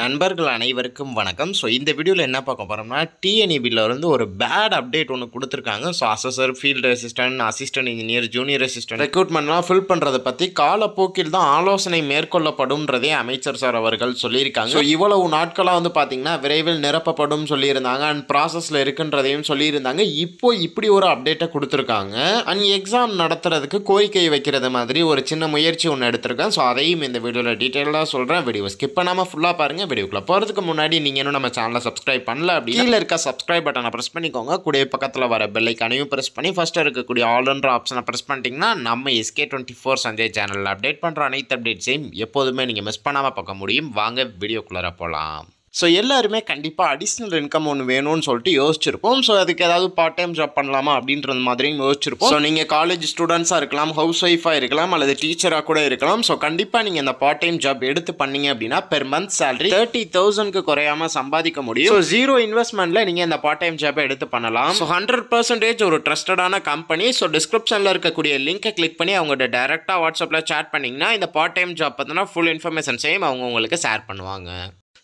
நண்பர்கள் அனைவருக்கும் வணக்கம் ஸோ இந்த வீடியோவில் என்ன பார்க்க போகிறோம்னா டிஎன்இபியில் e வந்து ஒரு பேட் அப்டேட் ஒன்று கொடுத்துருக்காங்க so assessor field assistant assistant engineer junior assistant ரெக்ரூட்மெண்ட்லாம் ஃபில் பண்ணுறதை பற்றி காலப்போக்கில் தான் ஆலோசனை மேற்கொள்ளப்படும்ன்றதே அமைச்சர் சார் அவர்கள் சொல்லியிருக்காங்க ஸோ இவ்வளவு நாட்களாக வந்து பார்த்திங்கன்னா விரைவில் நிரப்பப்படும் சொல்லியிருந்தாங்க அண்ட் ப்ராசஸில் இருக்குன்றதையும் சொல்லியிருந்தாங்க இப்போ இப்படி ஒரு அப்டேட்டை கொடுத்துருக்காங்க அண்ட் எக்ஸாம் நடத்துறதுக்கு கோரிக்கை வைக்கிறது மாதிரி ஒரு சின்ன முயற்சி ஒன்று எடுத்திருக்கேன் ஸோ அதையும் இந்த வீடியோவில் டீட்டெயிலாக சொல்கிறேன் வீடியோ ஸ்கிப் பண்ணாமல் ஃபுல்லாக பாருங்கள் வாங்க வீடியோக்குள்ளே போகிறதுக்கு முன்னாடி நீங்கள் இன்னும் நம்ம சேனலை சப்ஸ்கிரைப் பண்ணல அப்படி இல்லை இருக்க சப்ஸ்கிரைப் பட்டனை ப்ரெஸ் பண்ணிக்கோங்க கூடிய பக்கத்தில் வர பெல்லைக்கானையும் ப்ரெஸ் பண்ணி ஃபஸ்ட்டு இருக்கக்கூடிய ஆல்ரௌண்டர் ஆப்ஷனை ப்ரெஸ் பண்ணிட்டீங்கன்னா நம்ம எஸ்கே டுவெண்ட்டி ஃபோர் சஞ்சய் சேனலில் அப்டேட் பண்ணுற அனைத்து அப்டேட்ஸையும் எப்போதுமே நீங்கள் மிஸ் பண்ணாமல் பார்க்க முடியும் வாங்க வீடியோக்குள்ளார போகலாம் ஸோ எல்லாருமே கண்டிப்பாக அடிஷ்னல் இன்கம் ஒன்று வேணும்னு சொல்லிட்டு யோசிச்சிருப்போம் ஸோ அதுக்கு ஏதாவது பார்ட் டைம் ஜாப் பண்ணலாமா அப்படின்றது மாதிரியும் யோசிச்சிருப்போம் ஸோ நீங்கள் காலேஜ் ஸ்டூடெண்ட்ஸாக இருக்கலாம் ஹவுஸ் ஒய்ஃபாக இருக்கலாம் அல்லது டீச்சராக கூட இருக்கலாம் ஸோ கண்டிப்பாக நீங்கள் இந்த பார்ட் டைம் ஜாப் எடுத்து பண்ணீங்க அப்படின்னா பெர் மந்த் சேலரி தேர்ட்டி தௌசண்ட்க்கு குறையாமல் சம்பாதிக்க முடியும் ஸோ ஜீரோ இன்வெஸ்ட்மெண்ட்டில் நீங்கள் இந்த பார்ட் டைம் ஜாப்பை எடுத்து பண்ணலாம் ஸோ ஹண்ட்ரட் பர்சன்டேஜ் ஒரு ட்ரஸ்டடான கம்பெனி ஸோ டிஸ்கிரிப்ஷனில் இருக்கக்கூடிய லிங்க்கை கிளிக் பண்ணி அவங்கள்ட்ட டேரெக்டாக வாட்ஸ்அப்பில் சேட் பண்ணிங்கன்னா இந்த பார்ட் டைம் ஜாப் பார்த்தீங்கன்னா ஃபுல் இன்ஃபர்மேஷன்ஸையும் அவங்க உங்களுக்கு ஷேர் பண்ணுவாங்க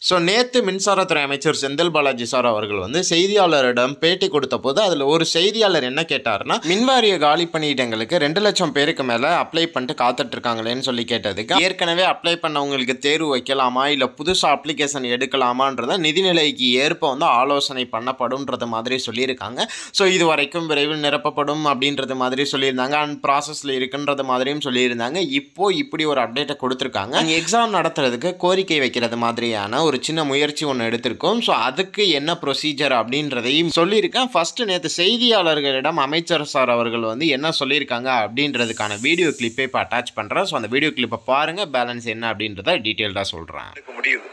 ஸோ நேற்று மின்சாரத்துறை அமைச்சர் செந்தில் பாலாஜி சார் அவர்கள் வந்து செய்தியாளரிடம் பேட்டி கொடுத்த போது அதில் ஒரு செய்தியாளர் என்ன கேட்டார்னா மின்வாரிய காலி பணியிடங்களுக்கு ரெண்டு லட்சம் பேருக்கு மேலே அப்ளை பண்ணிட்டு காத்துட்டு இருக்காங்களேன்னு சொல்லி கேட்டதுக்கு ஏற்கனவே அப்ளை பண்ணவங்களுக்கு தேர்வு வைக்கலாமா இல்லை புதுசாக அப்ளிகேஷன் எடுக்கலாமான்றத நிதிநிலைக்கு ஏற்ப வந்து ஆலோசனை பண்ணப்படும்ன்றது மாதிரி சொல்லியிருக்காங்க ஸோ இது வரைக்கும் விரைவில் நிரப்பப்படும் அப்படின்றது மாதிரி சொல்லியிருந்தாங்க அண்ட் ப்ராசஸில் இருக்குன்றது மாதிரியும் சொல்லியிருந்தாங்க இப்போது இப்படி ஒரு அப்டேட்டை கொடுத்துருக்காங்க எக்ஸாம் நடத்துறதுக்கு கோரிக்கை வைக்கிறது மாதிரியான ஒரு சின்ன முயற்சி ஒன்று எடுத்திருக்கோம் ஸோ அதுக்கு என்ன ப்ரொசீஜர் அப்படின்றதையும் சொல்லியிருக்கேன் ஃபஸ்ட்டு நேற்று செய்தியாளர்களிடம் அமைச்சர் சார் அவர்கள் வந்து என்ன சொல்லியிருக்காங்க அப்படின்றதுக்கான வீடியோ கிளிப்பை இப்போ அட்டாச் பண்ணுறேன் ஸோ அந்த வீடியோ கிளிப்பை பாருங்கள் பேலன்ஸ் என்ன அப்படின்றத டீட்டெயில்டாக சொல்கிறேன் முடியும்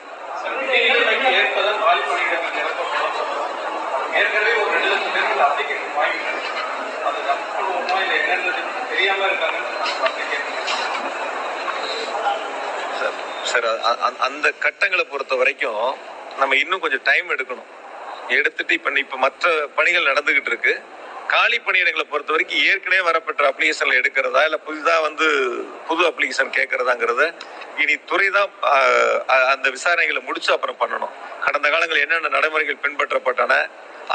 ஏற்கனவே ஒரு ரெண்டு லட்சம் பேருக்கு அப்ளிகேஷன் வாங்கிட்டாங்க அது தப்பு பண்ணுவோமா இல்லை என்னன்றது தெரியாமல் இருக்காங்க சார் அந்த கட்டங்களை பொறுத்த வரைக்கும் நம்ம இன்னும் கொஞ்சம் டைம் எடுக்கணும் எடுத்துட்டு இப்போ இப்போ மற்ற பணிகள் நடந்துகிட்டு இருக்கு காலி பணியிடங்களை பொறுத்த வரைக்கும் ஏற்கனவே வரப்பட்ட அப்ளிகேஷன்ல எடுக்கிறதா இல்லை புதிதாக வந்து புது அப்ளிகேஷன் கேட்கறதாங்கிறத இனி துறை தான் அந்த விசாரணைகளை முடிச்சு அப்புறம் பண்ணணும் கடந்த காலங்களில் என்னென்ன நடைமுறைகள் பின்பற்றப்பட்டன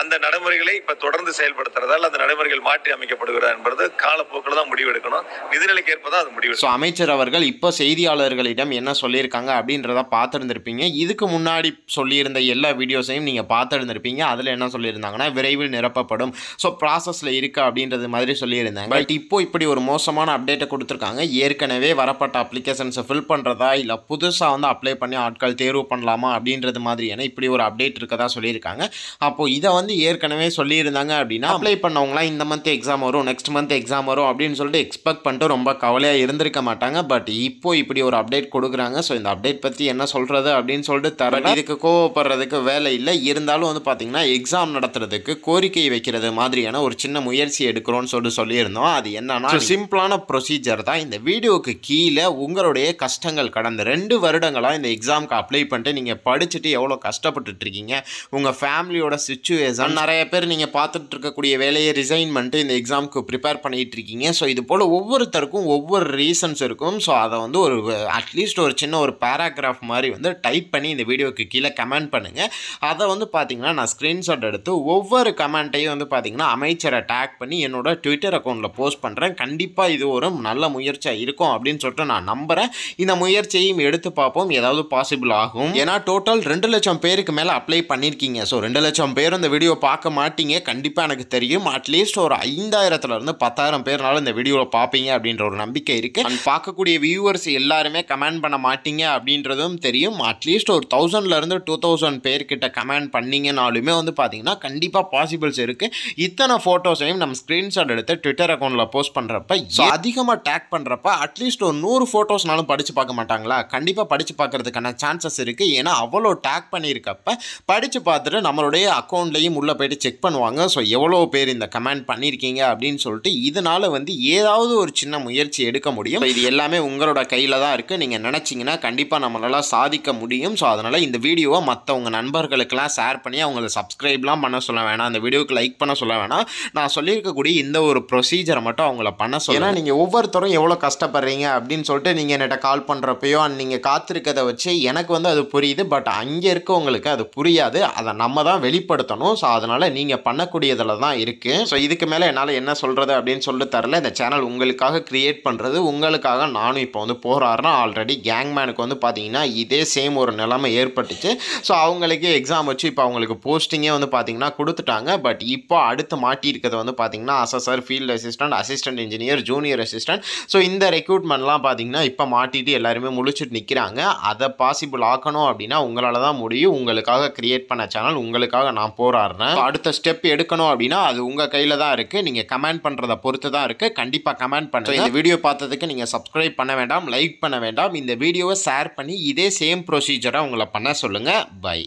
அந்த நடைமுறைகளை இப்போ தொடர்ந்து செயல்படுத்துறதால் அந்த நடைமுறைகள் மாற்றி அமைக்கப்படுகிறா என்பது காலப்போக்கில் தான் முடிவெடுக்கணும் நிதிநிலைக்கு ஏற்ப தான் அது முடிவு ஸோ அமைச்சர் அவர்கள் இப்போ செய்தியாளர்களிடம் என்ன சொல்லியிருக்காங்க அப்படின்றத பார்த்துருந்துருப்பீங்க இதுக்கு முன்னாடி சொல்லியிருந்த எல்லா வீடியோஸையும் நீங்கள் பார்த்துருந்துருப்பீங்க அதில் என்ன சொல்லியிருந்தாங்கன்னா விரைவில் நிரப்பப்படும் ஸோ ப்ராசஸில் இருக்குது அப்படின்றது மாதிரி சொல்லியிருந்தாங்க பட் இப்போ இப்படி ஒரு மோசமான அப்டேட்டை கொடுத்துருக்காங்க ஏற்கனவே வரப்பட்ட அப்ளிகேஷன்ஸை ஃபில் பண்ணுறதா இல்லை புதுசாக வந்து அப்ளை பண்ணி ஆட்கள் தேர்வு பண்ணலாமா அப்படின்றது மாதிரியான இப்படி ஒரு அப்டேட் இருக்கதா சொல்லியிருக்காங்க அப்போது இதை வந்து வந்து ஏற்கனவே சொல்லியிருந்தாங்க அப்படின்னா அப்ளை பண்ணவங்களாம் இந்த மந்த் எக்ஸாம் வரும் நெக்ஸ்ட் மந்த் எக்ஸாம் வரும் அப்படின்னு சொல்லிட்டு எக்ஸ்பெக்ட் பண்ணிட்டு ரொம்ப கவலையாக இருந்திருக்க மாட்டாங்க பட் இப்போ இப்படி ஒரு அப்டேட் கொடுக்குறாங்க ஸோ இந்த அப்டேட் பற்றி என்ன சொல்கிறது அப்படின்னு சொல்லிட்டு தர இதுக்கு கோவப்படுறதுக்கு வேலை இல்லை இருந்தாலும் வந்து பார்த்திங்கன்னா எக்ஸாம் நடத்துறதுக்கு கோரிக்கை வைக்கிறது மாதிரியான ஒரு சின்ன முயற்சி எடுக்கிறோன்னு சொல்லிட்டு சொல்லியிருந்தோம் அது என்னன்னா சிம்பிளான ப்ரொசீஜர் தான் இந்த வீடியோவுக்கு கீழே உங்களுடைய கஷ்டங்கள் கடந்த ரெண்டு வருடங்களாக இந்த எக்ஸாமுக்கு அப்ளை பண்ணிட்டு நீங்கள் படிச்சுட்டு எவ்வளோ கஷ்டப்பட்டுட்ருக்கீங்க உங்கள் ஃபேமிலியோட சுச்சுவேஷன் ரிசல்ட் நிறைய பேர் நீங்கள் பார்த்துட்டு இருக்கக்கூடிய வேலையை ரிசைன் பண்ணிட்டு இந்த எக்ஸாமுக்கு ப்ரிப்பேர் பண்ணிகிட்டு இருக்கீங்க ஸோ இது போல் ஒவ்வொருத்தருக்கும் ஒவ்வொரு ரீசன்ஸ் இருக்கும் ஸோ அதை வந்து ஒரு அட்லீஸ்ட் ஒரு சின்ன ஒரு பேராகிராஃப் மாதிரி வந்து டைப் பண்ணி இந்த வீடியோக்கு கீழே கமெண்ட் பண்ணுங்கள் அதை வந்து பார்த்தீங்கன்னா நான் ஸ்க்ரீன்ஷாட் எடுத்து ஒவ்வொரு கமெண்ட்டையும் வந்து பார்த்தீங்கன்னா அமைச்சரை டேக் பண்ணி என்னோடய ட்விட்டர் அக்கௌண்ட்டில் போஸ்ட் பண்ணுறேன் கண்டிப்பாக இது ஒரு நல்ல முயற்சியாக இருக்கும் அப்படின்னு சொல்லிட்டு நான் நம்புகிறேன் இந்த முயற்சியையும் எடுத்து பார்ப்போம் ஏதாவது பாசிபிள் ஆகும் ஏன்னா டோட்டல் ரெண்டு லட்சம் பேருக்கு மேலே அப்ளை பண்ணியிருக்கீங்க ஸோ ரெண்டு லட்சம் பேர் இந்த வீடியோ வீடியோ பார்க்க மாட்டீங்க கண்டிப்பாக எனக்கு தெரியும் அட்லீஸ்ட் ஒரு ஐந்தாயிரத்துலேருந்து பத்தாயிரம் பேர்னால இந்த வீடியோவில் பார்ப்பீங்க அப்படின்ற ஒரு நம்பிக்கை இருக்குது அண்ட் பார்க்கக்கூடிய வியூவர்ஸ் எல்லாருமே கமெண்ட் பண்ண மாட்டீங்க அப்படின்றதும் தெரியும் அட்லீஸ்ட் ஒரு தௌசண்ட்லேருந்து டூ தௌசண்ட் பேர்கிட்ட கமெண்ட் பண்ணிங்கனாலுமே வந்து பார்த்தீங்கன்னா கண்டிப்பாக பாசிபிள்ஸ் இருக்குது இத்தனை ஃபோட்டோஸையும் நம்ம ஸ்க்ரீன்ஷாட் எடுத்து ட்விட்டர் அக்கௌண்ட்டில் போஸ்ட் பண்ணுறப்ப அதிகமாக டேக் பண்ணுறப்ப அட்லீஸ்ட் ஒரு நூறு ஃபோட்டோஸ்னாலும் படித்து பார்க்க மாட்டாங்களா கண்டிப்பாக படித்து பார்க்குறதுக்கான சான்சஸ் இருக்குது ஏன்னா அவ்வளோ டேக் பண்ணியிருக்கப்ப படித்து பார்த்துட்டு நம்மளுடைய அக்கௌண்ட்லேயும் டீம் உள்ளே போய்ட்டு செக் பண்ணுவாங்க ஸோ எவ்வளோ பேர் இந்த கமெண்ட் பண்ணியிருக்கீங்க அப்படின்னு சொல்லிட்டு இதனால் வந்து ஏதாவது ஒரு சின்ன முயற்சி எடுக்க முடியும் இது எல்லாமே உங்களோட கையில் தான் இருக்குது நீங்கள் நினச்சிங்கன்னா கண்டிப்பாக நம்மளால் சாதிக்க முடியும் ஸோ அதனால் இந்த வீடியோவை மற்றவங்க நண்பர்களுக்கெல்லாம் ஷேர் பண்ணி அவங்கள சப்ஸ்கிரைப்லாம் பண்ண சொல்ல வேணாம் அந்த வீடியோக்கு லைக் பண்ண சொல்ல வேணாம் நான் சொல்லியிருக்கக்கூடிய இந்த ஒரு ப்ரொசீஜரை மட்டும் அவங்கள பண்ண சொல்ல ஏன்னா நீங்கள் ஒவ்வொருத்தரும் எவ்வளோ கஷ்டப்படுறீங்க அப்படின்னு சொல்லிட்டு நீங்கள் என்னிட்ட கால் பண்ணுறப்பையோ அண்ட் நீங்கள் காத்திருக்கதை வச்சு எனக்கு வந்து அது புரியுது பட் அங்கே இருக்கவங்களுக்கு அது புரியாது அதை நம்ம தான் வெளிப்படுத்தணும் இருக்கும் ஸோ அதனால் நீங்கள் பண்ணக்கூடியதில் தான் இருக்குது ஸோ இதுக்கு மேலே என்னால் என்ன சொல்கிறது அப்படின்னு சொல்லி தரல இந்த சேனல் உங்களுக்காக க்ரியேட் பண்ணுறது உங்களுக்காக நானும் இப்போ வந்து போகிறாருன்னா ஆல்ரெடி கேங்மேனுக்கு வந்து பார்த்தீங்கன்னா இதே சேம் ஒரு நிலைமை ஏற்பட்டுச்சு ஸோ அவங்களுக்கு எக்ஸாம் வச்சு இப்போ அவங்களுக்கு போஸ்டிங்கே வந்து பார்த்திங்கன்னா கொடுத்துட்டாங்க பட் இப்போ அடுத்து மாட்டியிருக்கிறது வந்து பார்த்திங்கன்னா assessor field assistant assistant engineer junior assistant so இந்த ரெக்ரூட்மெண்ட்லாம் பார்த்திங்கன்னா இப்போ மாட்டிட்டு எல்லாருமே முழிச்சிட்டு நிற்கிறாங்க அதை பாசிபிள் ஆக்கணும் அப்படின்னா உங்களால் தான் முடியும் உங்களுக்காக க்ரியேட் பண்ண சேனல் உங்களுக்காக நான் போகிற சொல்கிறாருன்னா அடுத்த ஸ்டெப் எடுக்கணும் அப்படின்னா அது உங்கள் கையில் தான் இருக்குது நீங்கள் கமெண்ட் பண்ணுறத பொறுத்து தான் இருக்குது கண்டிப்பாக கமெண்ட் பண்ணுறேன் இந்த வீடியோ பார்த்ததுக்கு நீங்கள் சப்ஸ்கிரைப் பண்ண வேண்டாம் லைக் பண்ண வேண்டாம் இந்த வீடியோவை ஷேர் பண்ணி இதே சேம் ப்ரொசீஜரை உங்களை பண்ண சொல்லுங்கள் பை